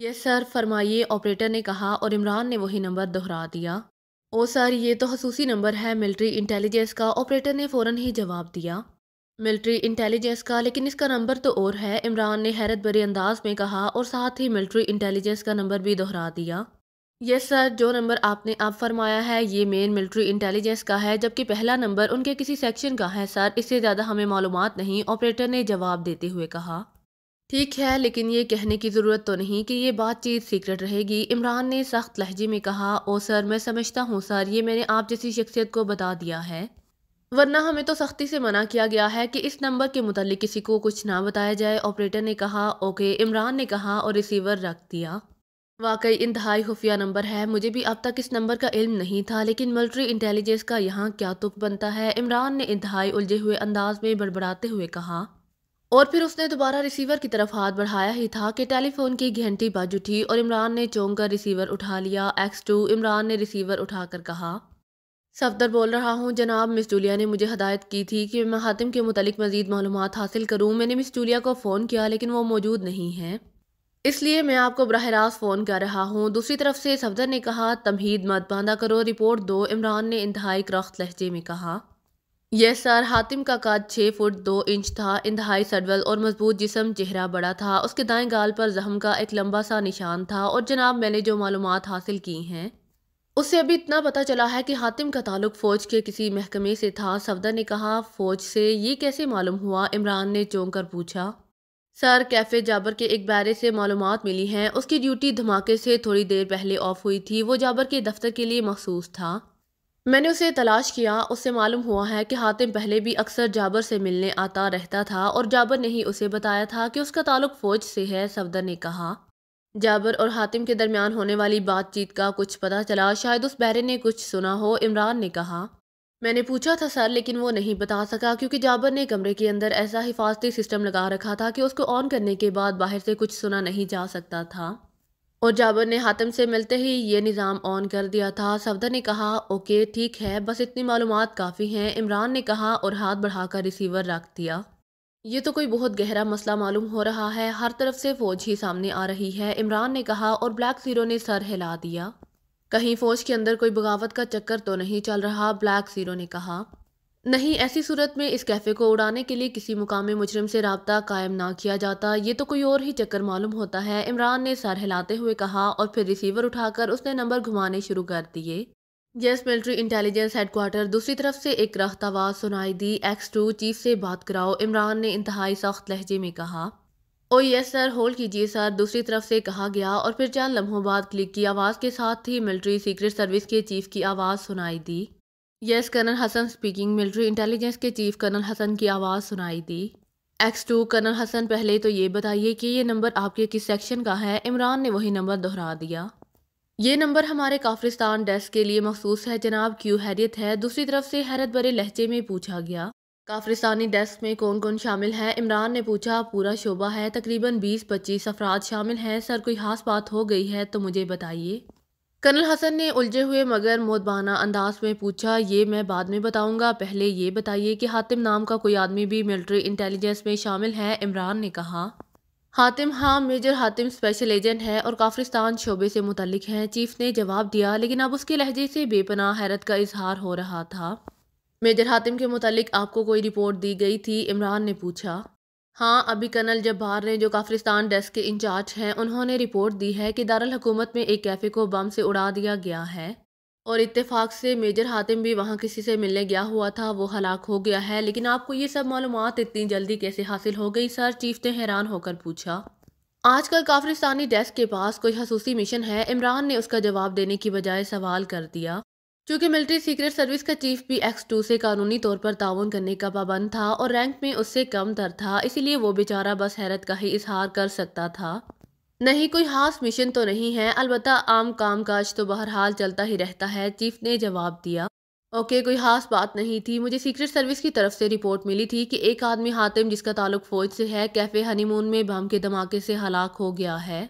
yes sir फरमाइए operator ने कहा और इमरान ने वही नंबर दोहरा दिया ओ सर ये तो खसूसी नंबर है मिलिट्री इंटेलिजेंस का ऑपरेटर ने फ़ौर ही जवाब दिया मिलिट्री इंटेलिजेंस का लेकिन इसका नंबर तो और है इमरान ने हैरत भरे अंदाज में कहा और साथ ही मिलिट्री इंटेलिजेंस का नंबर भी दोहरा दिया यस सर जो नंबर आपने आप फरमाया है ये मेन मिलिट्री इंटेलिजेंस का है जबकि पहला नंबर उनके किसी सेक्शन का है सर इससे ज़्यादा हमें मालूम नहीं ऑपरेटर ने जवाब देते हुए कहा ठीक है लेकिन ये कहने की ज़रूरत तो नहीं कि ये बातचीत सीक्रेट रहेगी इमरान ने सख्त लहजे में कहा ओ सर मैं समझता हूँ सर ये मैंने आप जैसी शख्सियत को बता दिया है वरना हमें तो सख्ती से मना किया गया है कि इस नंबर के मुतालिक किसी को कुछ ना बताया जाए ऑपरेटर ने कहा ओके इमरान ने कहा और रिसीवर रख दिया वाकई इंतहाई खुफिया नंबर है मुझे भी अब तक इस नंबर का इल्म नहीं था लेकिन मिलिट्री इंटेलिजेंस का यहाँ क्या तुक बनता है इमरान ने इंतहाई उलझे हुए अंदाज में बड़बड़ाते हुए कहा और फिर उसने दोबारा रिसीवर की तरफ हाथ बढ़ाया ही था कि टेलीफोन की घंटी बज उठी और इमरान ने चौंक कर रिसीवर उठा लिया एक्स टू इमरान ने रिसीवर उठाकर कहा सफदर बोल रहा हूँ जनाब मिस जूलिया ने मुझे हदायत की थी कि मैं हातिम के मुतलिक मज़ीद मालूम हासिल करूँ मैंने मिस जूलिया को फ़ोन किया लेकिन वो मौजूद नहीं है इसलिए मैं आपको बरह रास्त फ़ोन कर रहा हूँ दूसरी तरफ से सफदर ने कहा तमहीद मत बांधा करो रिपोर्ट दो इमरान ने इंतहाई क्रख्त लहजे में कहा यस सर हातिम का काज छः फुट दो इंच था इंतहाई सडवल और मजबूत जिसम चेहरा बड़ा था उसके दाएं गाल पर जहम का एक लंबा सा निशान था और जनाब मैंने जो मालूम हासिल की हैं उससे अभी इतना पता चला है कि हातिम का ताल्लुक फ़ौज के किसी महकमे से था सफदर ने कहा फ़ौज से ये कैसे मालूम हुआ इमरान ने चौंक कर पूछा सर कैफ़े जाबर के एक बारे से मालूम मिली हैं उसकी ड्यूटी धमाके से थोड़ी देर पहले ऑफ हुई थी वो जाबर के दफ्तर के लिए मखसूस था मैंने उसे तलाश किया उससे मालूम हुआ है कि हातिम पहले भी अक्सर जाबर से मिलने आता रहता था और जाबर ने ही उसे बताया था कि उसका ताल्लुक फ़ौज से है सफदर ने कहा जाबर और हातिम के दरमियान होने वाली बातचीत का कुछ पता चला शायद उस बहरे ने कुछ सुना हो इमरान ने कहा मैंने पूछा था सर लेकिन वो नहीं बता सका क्योंकि जाबर ने कमरे के अंदर ऐसा हिफाजती सिस्टम लगा रखा था कि उसको ऑन करने के बाद बाहर से कुछ सुना नहीं जा सकता था और जाबर ने हातिम से मिलते ही ये निज़ाम ऑन कर दिया था सफदर ने कहा ओके ठीक है बस इतनी मालूम काफ़ी हैं इमरान ने कहा और हाथ बढ़ाकर रिसीवर रख दिया ये तो कोई बहुत गहरा मसला मालूम हो रहा है हर तरफ से फ़ौज ही सामने आ रही है इमरान ने कहा और ब्लैक ज़ीरो ने सर हिला दिया कहीं फ़ौज के अंदर कोई बगावत का चक्कर तो नहीं चल रहा ब्लैक ज़ीरो ने कहा नहीं ऐसी सूरत में इस कैफ़े को उड़ाने के लिए किसी मुकाम मुजरम से रबता कायम ना किया जाता ये तो कोई और ही चक्कर मालूम होता है इमरान ने सर हिलाते हुए कहा और फिर रिसीवर उठाकर उसने नंबर घुमाने शुरू कर दिए यस मिलिट्री इंटेलिजेंस हेडकोार्टर दूसरी तरफ से एक रख्त आवाज़ सुनाई दी एक्स टू चीफ से बात कराओ इमरान ने इंतहाई सख्त लहजे में कहा ओ यस सर होल्ड कीजिए सर दूसरी तरफ से कहा गया और फिर चंद लम्हों बाद क्लिक की आवाज़ के साथ ही मिलिट्री सीक्रेट सर्विस के चीफ की आवाज़ सुनाई दी yes colonel Hasan speaking military intelligence के चीफ कर्नल हसन की आवाज़ सुनाई दी एक्स टू कर्नल हसन पहले तो ये बताइए कि ये नंबर आपके किस सेक्शन का है इमरान ने वही नंबर दोहरा दिया ये नंबर हमारे काफ्रिस्तान डेस्क के लिए मखसूस है जनाब क्यों हैरियत है दूसरी तरफ से हैरत भरे लहजे में पूछा गया काफ्रिस्तानी डेस्क में कौन कौन शामिल है इमरान ने पूछा पूरा शोबा है तकरीबन बीस पच्चीस अफराद शामिल हैं सर कोई खास बात हो गई है तो मुझे बताइए कर्नल हसन ने उलझे हुए मगर मोदबाना अंदाज में पूछा ये मैं बाद में बताऊंगा पहले ये बताइए कि हातिम नाम का कोई आदमी भी मिलिट्री इंटेलिजेंस में शामिल है इमरान ने कहा हातिम हाँ मेजर हातिम स्पेशल एजेंट है और काफ्रिस्तान शोबे से मुतलिक हैं चीफ ने जवाब दिया लेकिन अब उसके लहजे से बेपना हैरत का इजहार हो रहा था मेजर हातिम के मुतालिक आपको कोई रिपोर्ट दी गई थी इमरान ने पूछा हाँ अभी कर्नल जब्बार ने जो काफ्रिस्तान डेस्क के इंचार्ज हैं उन्होंने रिपोर्ट दी है कि दारुल हुकूमत में एक कैफ़े को बम से उड़ा दिया गया है और इत्तेफाक से मेजर हातिम भी वहाँ किसी से मिलने गया हुआ था वो हलाक हो गया है लेकिन आपको ये सब मालूम इतनी जल्दी कैसे हासिल हो गई सर चीफ ने हैरान होकर पूछा आजकल काफ्रिस्तानी डेस्क के पास कोई खसूसी मिशन है इमरान ने उसका जवाब देने की बजाय सवाल कर दिया चूंकि मिलिट्री सीक्रेट सर्विस का चीफ भी एक्स टू से कानूनी तौर पर ताउन करने का पाबंद था और रैंक में उससे कम दर था इसीलिए वो बेचारा बस हैरत का ही इजहार कर सकता था नहीं कोई खास मिशन तो नहीं है अलबत् आम काम काज तो बहरहाल चलता ही रहता है चीफ ने जवाब दिया ओके कोई खास बात नहीं थी मुझे सीक्रेट सर्विस की तरफ से रिपोर्ट मिली थी कि एक आदमी हातिम जिसका ताल्लुक फौज से है कैफे हनीमून में बम के धमाके से हलाक हो गया है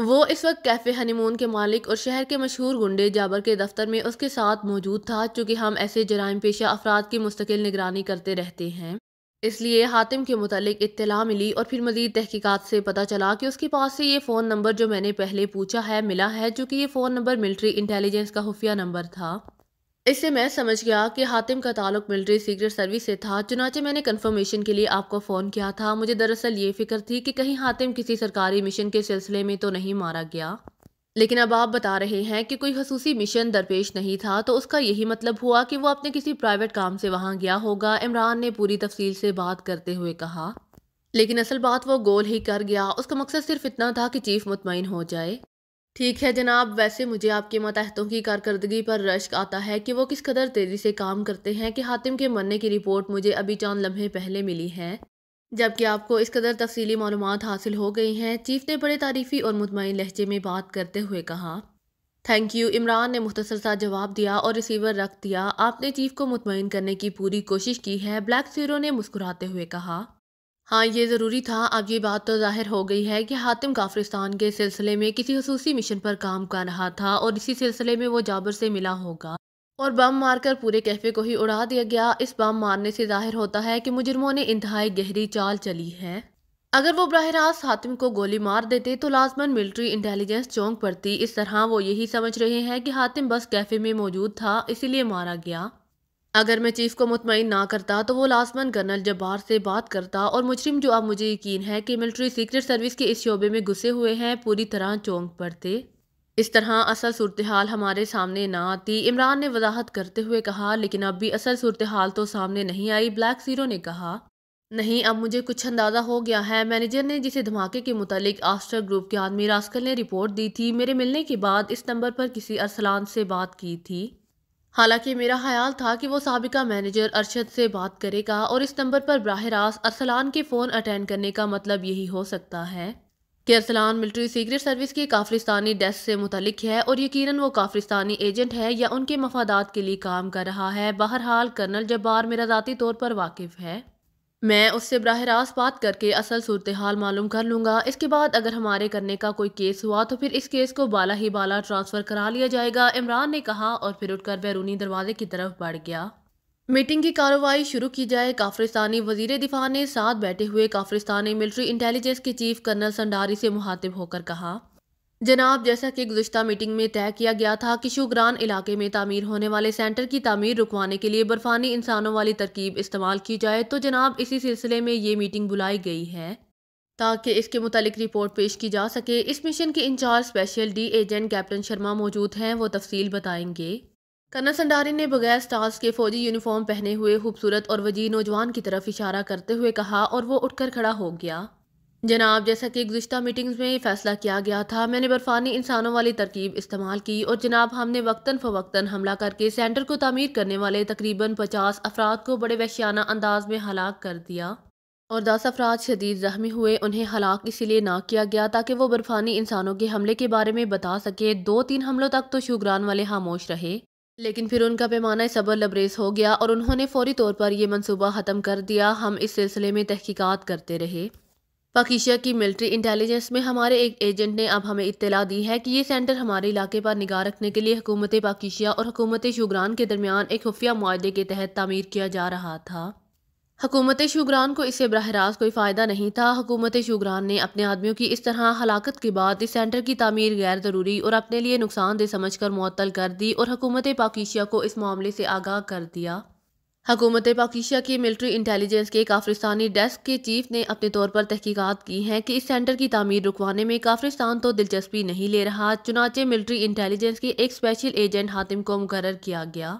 वो इस वक्त कैफ़े हनीमून के मालिक और शहर के मशहूर गुंडे जाबर के दफ्तर में उसके साथ मौजूद था चूँकि हम ऐसे जराइम पेशा अफराद की मुस्तकिल निगरानी करते रहते हैं इसलिए हातिम के मतलब इत्तला मिली और फिर मज़ीद तहकीकात से पता चला कि उसके पास से ये फ़ोन नंबर जो मैंने पहले पूछा है मिला है चूँकि ये फ़ोन नंबर मिलिट्री इंटेलिजेंस का खुफिया नंबर था इससे मैं समझ गया कि हातिम का ताल्लुक मिलिट्री सीक्रेट सर्विस से था चुनाचे मैंने कंफर्मेशन के लिए आपको फ़ोन किया था मुझे दरअसल ये फिक्र थी कि कहीं हातिम किसी सरकारी मिशन के सिलसिले में तो नहीं मारा गया लेकिन अब आप बता रहे हैं कि कोई खसूसी मिशन दरपेश नहीं था तो उसका यही मतलब हुआ कि वो अपने किसी प्राइवेट काम से वहाँ गया होगा इमरान ने पूरी तफसील से बात करते हुए कहा लेकिन असल बात वो गोल ही कर गया उसका मकसद सिर्फ इतना था कि चीफ मुतमिन हो जाए ठीक है जनाब वैसे मुझे आपके मतहतों की कारकर्दगी पर रश्क आता है कि वो किस कदर तेज़ी से काम करते हैं कि हातिम के मरने की रिपोर्ट मुझे अभी चंद लम्हे पहले मिली है जबकि आपको इस कदर तफसली मालूम हासिल हो गई हैं चीफ ने बड़े तारीफ़ी और मुतमिन लहजे में बात करते हुए कहा थैंक यू इमरान ने मुख्तर सा जवाब दिया और रिसीवर रख दिया आपने चीफ को मुतमिन करने की पूरी कोशिश की है ब्लैक सीरो ने मुस्कुराते हुए कहा हाँ ये ज़रूरी था अब ये बात तो जाहिर हो गई है कि हातिम काफ्रिस्तान के सिलसिले में किसी खसूसी मिशन पर काम कर रहा था और इसी सिलसिले में वो जाबर से मिला होगा और बम मारकर पूरे कैफ़े को ही उड़ा दिया गया इस बम मारने से जाहिर होता है कि मुजरमों ने इंतहाई गहरी चाल चली है अगर वो बरह रास्त हातिम को गोली मार देते तो लाजमन मिलिट्री इंटेलिजेंस चौंक पड़ती इस तरह वो यही समझ रहे हैं कि हातिम बस कैफ़े में मौजूद था इसीलिए मारा गया अगर मैं चीफ को मुतमिन ना करता तो वो लास्टमन कर्नल जब्बार से बात करता और मुजरिम जो अब मुझे यकीन है कि मिलिट्री सीक्रेट सर्विस के इस शोबे में घुसे हुए हैं पूरी तरह चौंक पड़ते इस तरह असल सूरत हाल हमारे सामने ना आती इमरान ने वजाहत करते हुए कहा लेकिन अब भी असल सूरत हाल तो सामने नहीं आई ब्लैक सीरो ने कहा नहीं अब मुझे कुछ अंदाज़ा हो गया है मैनेजर ने जिसे धमाके के मुतालिक आस्टर ग्रुप के आदमी रास्कल ने रिपोर्ट दी थी मेरे मिलने के बाद इस नंबर पर किसी अरसलान से बात की थी हालांकि मेरा ख्याल था कि वो सबका मैनेजर अरशद से बात करेगा और इस नंबर पर बरह रास्त अरसलान के फ़ोन अटेंड करने का मतलब यही हो सकता है कि अरसलान मिलिट्री सीक्रेट सर्विस के काफ्रिस्तानी डेस्क से मुतलिक है और यकीनन वो काफ्रिस्तानी एजेंट है या उनके मफादात के लिए काम कर रहा है बहरहाल कर्नल जब्बार मेरा ज़ाती तौर पर वाकिफ़ है मैं उससे बरह रास्त बात करके असल सूरत हाल मालूम कर लूँगा इसके बाद अगर हमारे करने का कोई केस हुआ तो फिर इस केस को बाला ही बाला ट्रांसफ़र करा लिया जाएगा इमरान ने कहा और फिर उठकर बैरूनी दरवाजे की तरफ बढ़ गया मीटिंग की कार्रवाई शुरू की जाए काफ्रिस्तानी वजीर दिफा ने साथ बैठे हुए काफ्रिस्तानी मिलिट्री इंटेलिजेंस के चीफ कर्नल संडारी से मुहातिब होकर कहा जनाब जैसा कि गुजशत मीटिंग में तय किया गया था कि शुगरान इलाके में तमीर होने वाले सेंटर की तमीर रुकवाने के लिए बर्फानी इंसानों वाली तरकीब इस्तेमाल की जाए तो जनाब इसी सिलसिले में ये मीटिंग बुलाई गई है ताकि इसके मुतालिक रिपोर्ट पेश की जा सके इस मिशन के incharge special D agent captain Sharma मौजूद हैं वो तफसील बताएंगे कर्नल संडारी ने बगैर स्टार्स के फौजी यूनिफॉर्म पहने हुए खूबसूरत और वजी नौजवान की तरफ इशारा करते हुए कहा और वो उठकर खड़ा हो गया जनाब जैसा कि गुज्त मीटिंग्स में फैसला किया गया था मैंने बर्फानी इंसानों वाली तरकीब इस्तेमाल की और जनाब हमने वक्ता फ़वक्ता हमला करके सेंटर को तमीर करने वाले तकरीबन पचास अफराद को बड़े वहशियाना अंदाज में हलाक कर दिया और दस अफराद शदीद जख्मी हुए उन्हें हलाक इसीलिए ना किया गया ताकि वो बर्फानी इंसानों के हमले के बारे में बता सके दो तीन हमलों तक तो शुगरान वाले खामोश रहे लेकिन फिर उनका पैमाना सबर लबरेज हो गया और उन्होंने फौरी तौर पर यह मनसूबा ख़त्म कर दिया हम इस सिलसिले में तहकीकात करते रहे पाकिस्तान की मिलिट्री इंटेलिजेंस में हमारे एक एजेंट ने अब हमें इतला दी है कि ये सेंटर हमारे इलाके पर निगाह रखने के लिए हुकूमत पाकिस्तान और हुकूमत शुगरान के दरमियान एक खुफिया माहदे के तहत तमीर किया जा रहा था हुकूमत शुगरान को इससे बरह रास्त कोई फ़ायदा नहीं था हुकूमत शुगरान ने अपने आदमियों की इस तरह हलाकत के बाद इस सेंटर की तमीर गैर ज़रूरी और अपने लिए नुकसानदेह समझ कर मअतल कर दी और हुकूमत पाकिस्तान को इस मामले से आगाह कर दिया हकूमत पाकिस्तान की मिलिट्री इंटेलिजेंस के काफ्रिस्तानी डेस्क के चीफ ने अपने तौर पर तहकीकत की है कि इस सेंटर की तमीर रुकवाने में काफ्रिस्तान तो दिलचस्पी नहीं ले रहा चुनाचे मिलिट्री इंटेलिजेंस के एक स्पेशल एजेंट हातिम को मुकर किया गया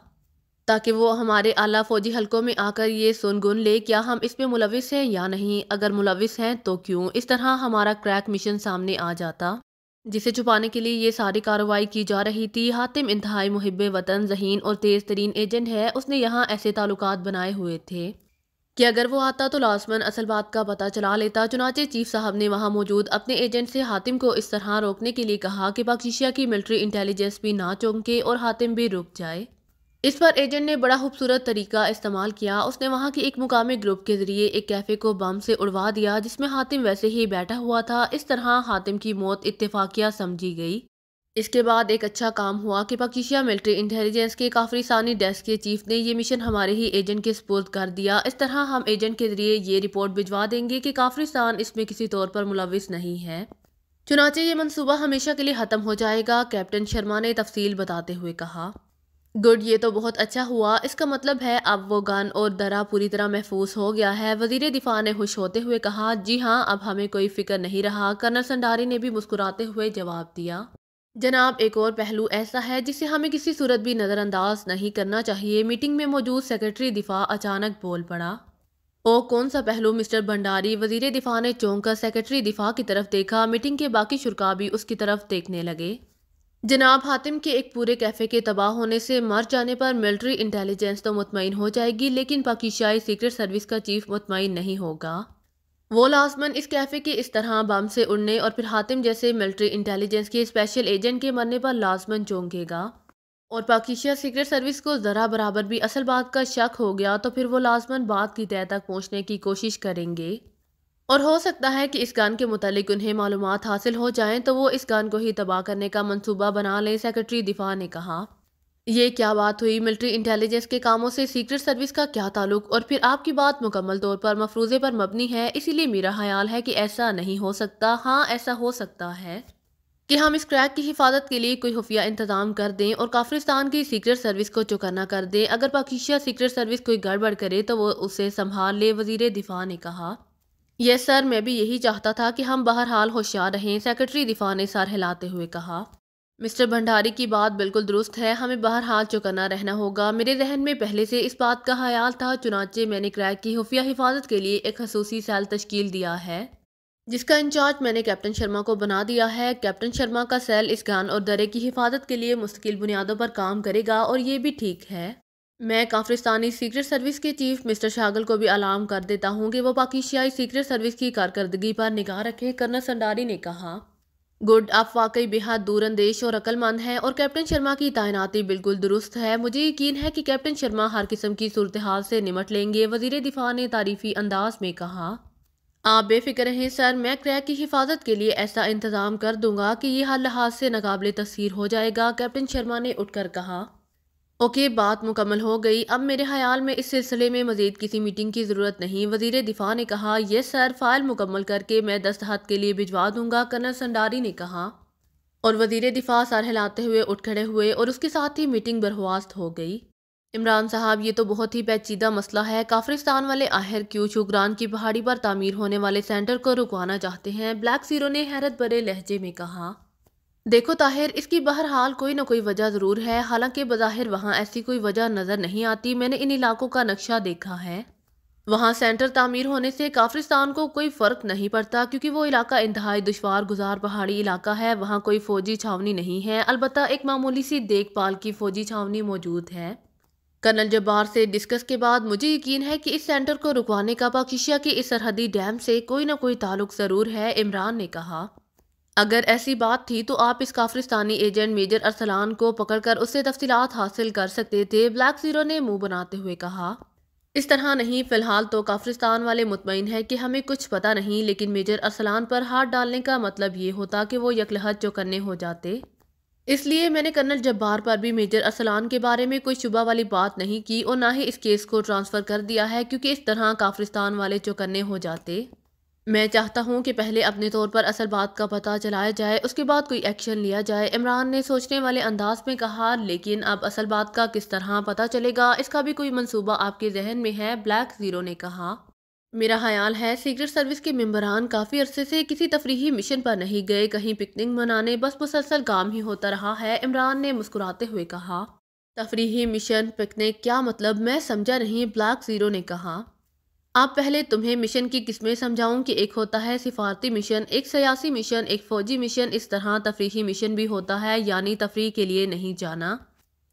ताकि वो हमारे आला फौजी हलकों में आकर ये सुनगुन ले क्या हम इसमें मुलविस हैं या नहीं अगर मुलविस हैं तो क्यों इस तरह हमारा क्रैक मिशन सामने आ जाता जिसे छुपाने के लिए ये सारी कार्रवाई की जा रही थी हातिम इंतहाई मुहब वतन जहीन और तेज़ तरीन एजेंट है उसने यहाँ ऐसे ताल्लुक बनाए हुए थे कि अगर वो आता तो लाजमन असल बात का पता चला लेता चुनाचे चीफ साहब ने वहाँ मौजूद अपने एजेंट से हातिम को इस तरह रोकने के लिए कहा कि पाकिशिया की मिलिट्री इंटेलिजेंस भी ना चौंके और हातिम भी रुक जाए इस पर एजेंट ने बड़ा खूबसूरत तरीका इस्तेमाल किया उसने वहाँ के एक मुकामी ग्रुप के जरिए एक कैफ़े को बम से उड़वा दिया जिसमें हातिम वैसे ही बैठा हुआ था इस तरह हातिम की मौत इतफाकिया समझी गई इसके बाद एक अच्छा काम हुआ कि पाकिशिया मिलिट्री इंटेलिजेंस के काफरीसानी डेस्क के चीफ ने ये मिशन हमारे ही एजेंट के सपोर्ट कर दिया इस तरह हम एजेंट के जरिए ये रिपोर्ट भिजवा देंगे कि काफरीसान इसमें किसी तौर पर मुलविस नहीं है चुनाचे ये मनसूबा हमेशा के लिए ख़त्म हो जाएगा कैप्टन शर्मा ने तफसील बताते हुए कहा गुड ये तो बहुत अच्छा हुआ इसका मतलब है अब वो गन और दरा पूरी तरह महफूज हो गया है वजीर दिफा ने खुश होते हुए कहा जी हाँ अब हमें कोई फिक्र नहीं रहा कर्नल संडारी ने भी मुस्कुराते हुए जवाब दिया जनाब एक और पहलू ऐसा है जिसे हमें किसी सूरत भी नज़रअंदाज नहीं करना चाहिए मीटिंग में मौजूद सेक्रेटरी दिफा अचानक बोल पड़ा ओ कौन सा पहलू मिस्टर भंडारी वजीर दिफा ने चौंक कर सेक्रेटरी दिफा की तरफ देखा मीटिंग के बाकी शुरा भी उसकी तरफ देखने लगे जनाब हातिम के एक पूरे कैफ़े के तबाह होने से मर जाने पर मिलिट्री इंटेलिजेंस तो मुतमिन हो जाएगी लेकिन पाकिस्तानी सीक्रेट सर्विस का चीफ मुतमिन नहीं होगा वो लाजमन इस कैफ़े के इस तरह बम से उड़ने और फिर हातिम जैसे मिलिट्री इंटेलिजेंस के स्पेशल एजेंट के मरने पर लाजमन चौंकेगा और पाकिस्तान सीक्रेट सर्विस को ज़रा बराबर भी असल बात का शक हो गया तो फिर वो लाजमन बात की तय तक पहुँचने की कोशिश करेंगे और हो सकता है कि इस गान के मुतालिक उन्हें मालूम हासिल हो जाएं तो वो इस गान को ही तबाह करने का मंसूबा बना लें सेक्रेटरी दिफा ने कहा ये क्या बात हुई मिलिट्री इंटेलिजेंस के कामों से सीक्रेट सर्विस का क्या ताल्लुक और फिर आपकी बात मुकम्मल तौर पर मफरूजे पर मबनी है इसीलिए मेरा ख्याल है कि ऐसा नहीं हो सकता हाँ ऐसा हो सकता है कि हम इस क्रैक की हिफाजत के लिए कोई खुफिया इंतजाम कर दें और काफ्रिस्तान की सीक्रेट सर्विस को चुकाना कर दें अगर पाकिस्तान सीक्रेट सर्विस कोई गड़बड़ करे तो वो उसे संभाल ले वजीर दिफा ने कहा यस सर मैं भी यही चाहता था कि हम बहरहाल होशियार रहें सेक्रेटरी दिफा ने सर हिलाते हुए कहा मिस्टर भंडारी की बात बिल्कुल दुरुस्त है हमें बाहर हाल चुकाना रहना होगा मेरे जहन में पहले से इस बात का ख्याल था चुनाचे मैंने क्रैक की खुफिया हिफाजत के लिए एक खसूसी सेल तश्कील दिया है जिसका इंचार्ज मैंने कैप्टन शर्मा को बना दिया है कैप्टन शर्मा का सेल इस गान और दरे की हिफाजत के लिए मुस्तकिल बुनियादों पर काम करेगा और ये भी ठीक है मैं काफ्रिस्तानी सीक्रेट सर्विस के चीफ मिस्टर शागल को भी अलार्म कर देता हूँ कि वो पाकिशियाई सीक्रेट सर्विस की कारकर्दगी पर निगाह रखे कर्नल संडारी ने कहा गुड आप वाकई बेहद दूरंदेश और अक्लमंद हैं और कैप्टन शर्मा की तैनाती बिल्कुल दुरुस्त है मुझे यकीन है कि कैप्टन शर्मा हर किस्म की सूरत हाल से निमट लेंगे वजीर दिफा ने तारीफी अंदाज में कहा आप बेफिक्र हैं सर मैं क्रैक की हिफाजत के लिए ऐसा इंतज़ाम कर दूंगा कि यह हर लिहाज से नाकबले तस्वीर हो जाएगा कैप्टन शर्मा ने उठकर कहा ओके okay, बात मुकम्मल हो गई अब मेरे ख्याल में इस सिलसिले में मजीद किसी मीटिंग की ज़रूरत नहीं वजीर दिफा ने कहा यस सर फाइल मुकम्मल करके मैं दस्तखत के लिए भिजवा दूंगा कर्नल संडारी ने कहा और वजीर दिफा सर हिलाते हुए उठ खड़े हुए और उसके साथ ही मीटिंग बर्खास्त हो गई इमरान साहब ये तो बहुत ही पेचीदा मसला है काफ्रिस्तान वाले आहिर क्यों शुगरान की पहाड़ी पर तामीर होने वाले सेंटर को रुकवाना चाहते हैं ब्लैक सीरो ने हैरत बड़े लहजे में कहा देखो ताहिर इसकी बहरहाल कोई ना कोई वजह ज़रूर है हालांकि बज़ाहिर वहाँ ऐसी कोई वजह नज़र नहीं आती मैंने इन इलाकों का नक्शा देखा है वहाँ सेंटर तामीर होने से काफ्रिस्तान को कोई फ़र्क नहीं पड़ता क्योंकि वो इलाका इंतहाई दुशवार गुजार पहाड़ी इलाका है वहाँ कोई फ़ौजी छावनी नहीं है अलबत् एक मामूली सी देखभाल की फ़ौजी छावनी मौजूद है कर्नल जब्बार से डिस्कस के बाद मुझे यकीन है कि इस सेंटर को रुकवाने का पाकिशिया के इस सरहदी डैम से कोई ना कोई ताल्लुक ज़रूर है इमरान ने कहा अगर ऐसी बात थी तो आप इस काफ्रिस्तानी एजेंट मेजर अरसलान को पकड़कर उससे तफसीत हासिल कर सकते थे ब्लैक जीरो ने मुंह बनाते हुए कहा इस तरह नहीं फिलहाल तो काफ्रिस्तान वाले मुतमिन है कि हमें कुछ पता नहीं लेकिन मेजर अरसलान पर हाथ डालने का मतलब ये होता कि वो यकलहत चौकन्ने हो जाते इसलिए मैंने कर्नल जब्बार पर भी मेजर अरसलान के बारे में कोई शुबा वाली बात नहीं की और ना ही इस केस को ट्रांसफ़र कर दिया है क्योंकि इस तरह काफ्रिस्तान वाले चौकन्ने हो जाते मैं चाहता हूं कि पहले अपने तौर पर असल बात का पता चलाया जाए उसके बाद कोई एक्शन लिया जाए इमरान ने सोचने वाले अंदाज में कहा लेकिन अब असल बात का किस तरह पता चलेगा इसका भी कोई मंसूबा आपके जहन में है ब्लैक ज़ीरो ने कहा मेरा ख्याल है सीक्रेट सर्विस के मम्बरान काफ़ी अरसे से किसी तफरी मिशन पर नहीं गए कहीं पिकनिक मनाने बस मुसलसल काम ही होता रहा है इमरान ने मुस्कुराते हुए कहा तफरी मिशन पिकनिक क्या मतलब मैं समझा नहीं ब्लैक ज़ीरो ने कहा आप पहले तुम्हें मिशन की किस्में समझाऊं कि एक होता है सिफारती मिशन एक सियासी मिशन एक फ़ौजी मिशन इस तरह तफरीही मिशन भी होता है यानी तफरी के लिए नहीं जाना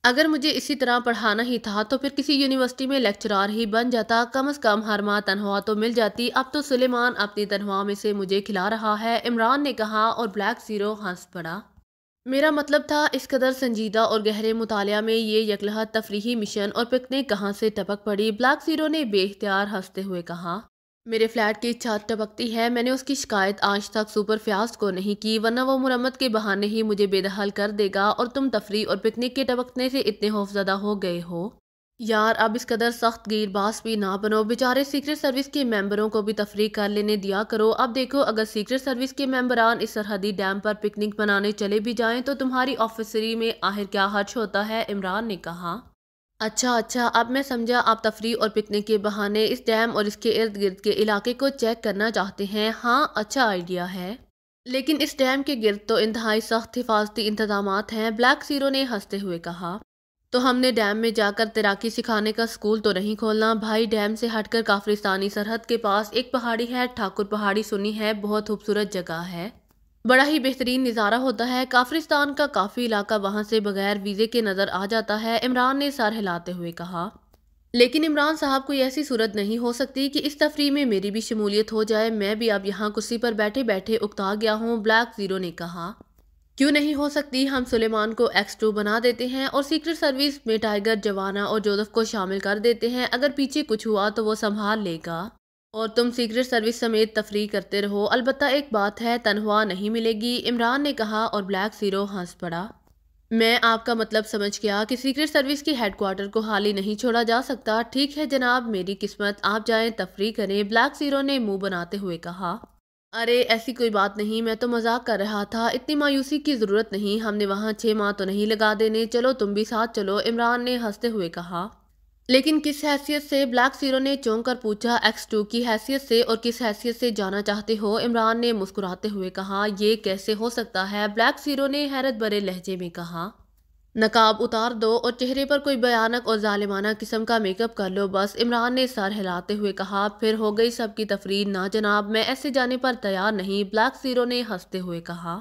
अगर मुझे इसी तरह पढ़ाना ही था तो फिर किसी यूनिवर्सिटी में लेक्चरार ही बन जाता कम अज़ कम हर माह तनख्वाह तो मिल जाती अब तो सुलेमान अपनी तनख्वाह में से मुझे खिला रहा है इमरान ने कहा और ब्लैक ज़ीरो हंस पड़ा मेरा मतलब था इस कदर संजीदा और गहरे मुताल में ये यकलहत तफरीही मिशन और पिकनिक कहाँ से टपक पड़ी ब्लैक ज़ीरो ने बेख्तियार हंसते हुए कहा मेरे फ्लैट की छत टपकती है मैंने उसकी शिकायत आज तक सुपर फ्याज को नहीं की वरना वो मुरम्मत के बहाने ही मुझे बेदहल कर देगा और तुम तफरी और पिकनिक के टपकने से इतने खौफजदा हो गए हो यार अब इस कदर सख्त गिरबास भी ना बनो बेचारे सीक्रेट सर्विस के मेंबरों को भी तफरी कर लेने दिया करो अब देखो अगर सीक्रेट सर्विस के मेंबरान इस सरहदी डैम पर पिकनिक मनाने चले भी जाएं तो तुम्हारी ऑफिसरी में आखिर क्या हर्च होता है इमरान ने कहा अच्छा अच्छा अब मैं समझा आप तफरी और पिकनिक के बहाने इस डैम और इसके इर्द गिर्द के इलाके को चेक करना चाहते हैं हाँ अच्छा आइडिया है लेकिन इस डैम के गिर्द तो इंतहाई सख्त हिफाजती इंतजाम हैं ब्लैक सीरो ने हंसते हुए कहा तो हमने डैम में जाकर तैराकी सिखाने का स्कूल तो नहीं खोलना भाई डैम से हटकर काफ्रिस्तानी सरहद के पास एक पहाड़ी है ठाकुर पहाड़ी सुनी है बहुत खूबसूरत जगह है बड़ा ही बेहतरीन नज़ारा होता है काफ्रिस्तान का काफ़ी इलाका वहाँ से बगैर वीज़े के नज़र आ जाता है इमरान ने सर हिलाते हुए कहा लेकिन इमरान साहब कोई ऐसी सूरत नहीं हो सकती कि इस तफरी में मेरी भी शमूलियत हो जाए मैं भी अब यहाँ कुर्सी पर बैठे बैठे उकता गया हूँ ब्लैक ज़ीरो ने कहा क्यों नहीं हो सकती हम सुलेमान को एक्स टू बना देते हैं और सीक्रेट सर्विस में टाइगर जवाना और जोदफ को शामिल कर देते हैं अगर पीछे कुछ हुआ तो वो संभाल लेगा और तुम सीक्रेट सर्विस समेत तफरी करते रहो अलबत्त एक बात है तनख्वाह नहीं मिलेगी इमरान ने कहा और ब्लैक ज़ीरो हंस पड़ा मैं आपका मतलब समझ गया कि सीक्रेट सर्विस की हेडक्वार्टर को खाली नहीं छोड़ा जा सकता ठीक है जनाब मेरी किस्मत आप जाएं तफरी करें ब्लैक ज़ीरो ने मुंह बनाते हुए कहा अरे ऐसी कोई बात नहीं मैं तो मजाक कर रहा था इतनी मायूसी की ज़रूरत नहीं हमने वहाँ छः माह तो नहीं लगा देने चलो तुम भी साथ चलो इमरान ने हंसते हुए कहा लेकिन किस हैसियत से ब्लैक सीरो ने चौंक कर पूछा एक्स टू की हैसियत से और किस हैसियत से जाना चाहते हो इमरान ने मुस्कुराते हुए कहा यह कैसे हो सकता है ब्लैक सीरो ने हैरत भरे लहजे में कहा नकाब उतार दो और चेहरे पर कोई भयानक और ज़ालिमाना किस्म का मेकअप कर लो बस इमरान ने सर हिलाते हुए कहा फिर हो गई सबकी तफरी ना जनाब मैं ऐसे जाने पर तैयार नहीं ब्लैक सीरो ने हंसते हुए कहा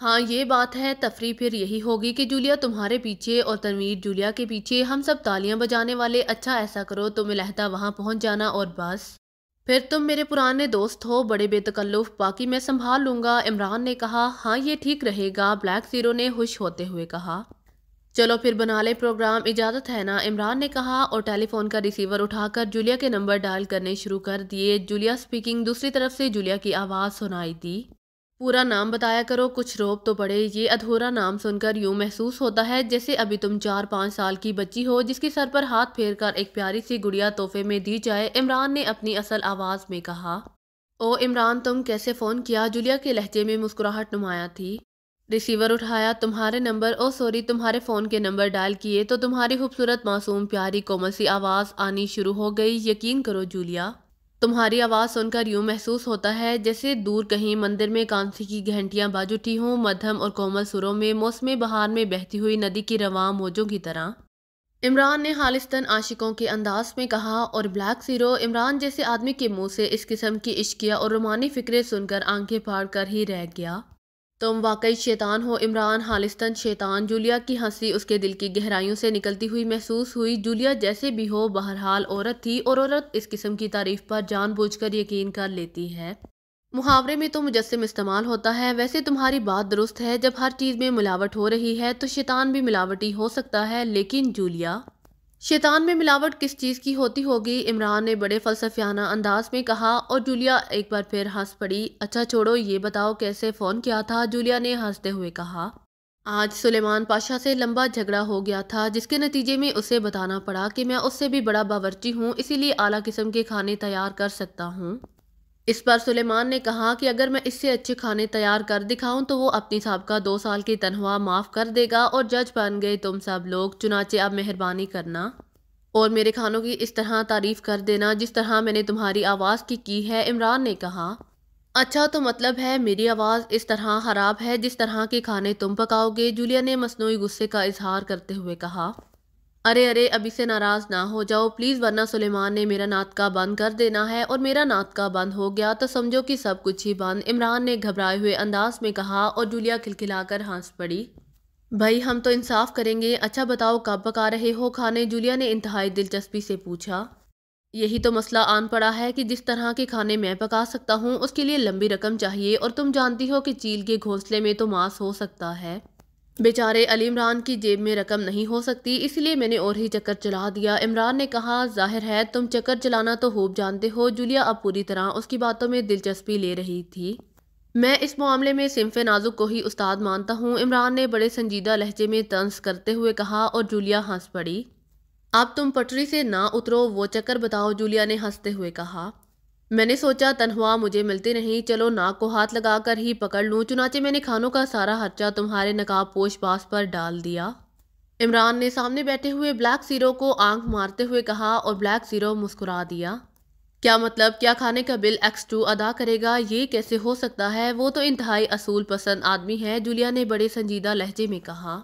हाँ ये बात है तफरी फिर यही होगी कि जूलिया तुम्हारे पीछे और तनवीर जूलिया के पीछे हम सब तालियां बजाने वाले अच्छा ऐसा करो तुम लहदा वहाँ पहुँच जाना और बस फिर तुम मेरे पुराने दोस्त हो बड़े बेतकल्लुफ बाकी मैं संभाल लूँगा इमरान ने कहा हाँ ये ठीक रहेगा ब्लैक जीरो ने खुश होते हुए कहा चलो फिर बना लें प्रोग्राम इजाज़त है ना इमरान ने कहा और टेलीफोन का रिसीवर उठाकर जूलिया के नंबर डायल करने शुरू कर दिए जूलिया स्पीकिंग दूसरी तरफ से जूलिया की आवाज़ सुनाई दी पूरा नाम बताया करो कुछ रोब तो पड़े ये अधूरा नाम सुनकर यूं महसूस होता है जैसे अभी तुम चार पाँच साल की बच्ची हो जिसके सर पर हाथ फेर कर एक प्यारी सी गुड़िया तोहफे में दी जाए इमरान ने अपनी असल आवाज़ में कहा ओ इमरान तुम कैसे फ़ोन किया जुलिया के लहजे में मुस्कुराहट नुमाया थी रिसीवर उठाया तुम्हारे नंबर ओ सॉरी तुम्हारे फ़ोन के नंबर डायल किए तो तुम्हारी खूबसूरत मासूम प्यारी कोमल सी आवाज़ आनी शुरू हो गई यकीन करो जूलिया तुम्हारी आवाज़ सुनकर यूँ महसूस होता है जैसे दूर कहीं मंदिर में कांसी की घंटियाँ बाज उठी हों मध्यम और कोमल सुरों में मौसम बहार में बहती हुई नदी की रवा मौजों की तरह इमरान ने हालिस्तन आशिकों के अंदाज में कहा और ब्लैक सीरो इमरान जैसे आदमी के मुंह से इस किस्म की इश्किया और रोमानी फिक्रें सुनकर आंखें फाड़ कर ही रह गया तुम वाकई शैतान हो इमरान हालिस्तन शैतान जूलिया की हंसी उसके दिल की गहराइयों से निकलती हुई महसूस हुई जूलिया जैसे भी हो बहरहाल औरत थी और औरत इस किस्म की तारीफ पर जानबूझकर यकीन कर लेती है मुहावरे में तो मुजस्म इस्तेमाल होता है वैसे तुम्हारी बात दुरुस्त है जब हर चीज़ में मिलावट हो रही है तो शैतान भी मिलावटी हो सकता है लेकिन जूलिया शैतान में मिलावट किस चीज़ की होती होगी इमरान ने बड़े फलसफियाना अंदाज में कहा और जूलिया एक बार फिर हंस पड़ी अच्छा छोड़ो ये बताओ कैसे फ़ोन किया था जूलिया ने हंसते हुए कहा आज सुलेमान पाशा से लंबा झगड़ा हो गया था जिसके नतीजे में उसे बताना पड़ा कि मैं उससे भी बड़ा बावर्ची हूँ इसीलिए आला किस्म के खाने तैयार कर सकता हूँ इस पर सुलेमान ने कहा कि अगर मैं इससे अच्छे खाने तैयार कर दिखाऊं तो वो अपनी सबका दो साल की तनख्वाह माफ़ कर देगा और जज बन गए तुम सब लोग चुनाचे अब मेहरबानी करना और मेरे खानों की इस तरह तारीफ़ कर देना जिस तरह मैंने तुम्हारी आवाज़ की की है इमरान ने कहा अच्छा तो मतलब है मेरी आवाज़ इस तरह ख़राब है जिस तरह के खाने तुम पकाओगे जूलिया ने मसनू गुस्से का इजहार करते हुए कहा अरे अरे अभी से नाराज़ ना हो जाओ प्लीज़ वरना सुलेमान ने मेरा नात का बंद कर देना है और मेरा नात का बंद हो गया तो समझो कि सब कुछ ही बंद इमरान ने घबराए हुए अंदाज में कहा और जूलिया खिलखिलाकर हंस पड़ी भाई हम तो इंसाफ करेंगे अच्छा बताओ कब पका रहे हो खाने जूलिया ने इंतहाई दिलचस्पी से पूछा यही तो मसला आन पड़ा है कि जिस तरह के खाने मैं पका सकता हूँ उसके लिए लंबी रकम चाहिए और तुम जानती हो कि चील के घोंसले में तो मांस हो सकता है बेचारे अली इमरान की जेब में रकम नहीं हो सकती इसलिए मैंने और ही चक्कर चला दिया इमरान ने कहा जाहिर है तुम चक्कर चलाना तो खूब जानते हो जूलिया अब पूरी तरह उसकी बातों में दिलचस्पी ले रही थी मैं इस मामले में सिम्फ नाजुक को ही उस्ताद मानता हूँ इमरान ने बड़े संजीदा लहजे में तंज करते हुए कहा और जूलिया हंस पड़ी अब तुम पटरी से ना उतरो वो चक्कर बताओ जूलिया ने हंसते हुए कहा मैंने सोचा तनख्वाह मुझे मिलती नहीं चलो नाक को हाथ लगाकर ही पकड़ लूँ चुनाचे मैंने खानों का सारा खर्चा तुम्हारे नकाब पोश पास पर डाल दिया इमरान ने सामने बैठे हुए ब्लैक सीरो को आंख मारते हुए कहा और ब्लैक सीरो मुस्कुरा दिया क्या मतलब क्या खाने का बिल एक्स टू अदा करेगा ये कैसे हो सकता है वो तो इंतहाई असूल पसंद आदमी है जूलिया ने बड़े संजीदा लहजे में कहा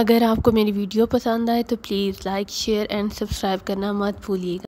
अगर आपको मेरी वीडियो पसंद आए तो please like share and subscribe करना मत भूलिएगा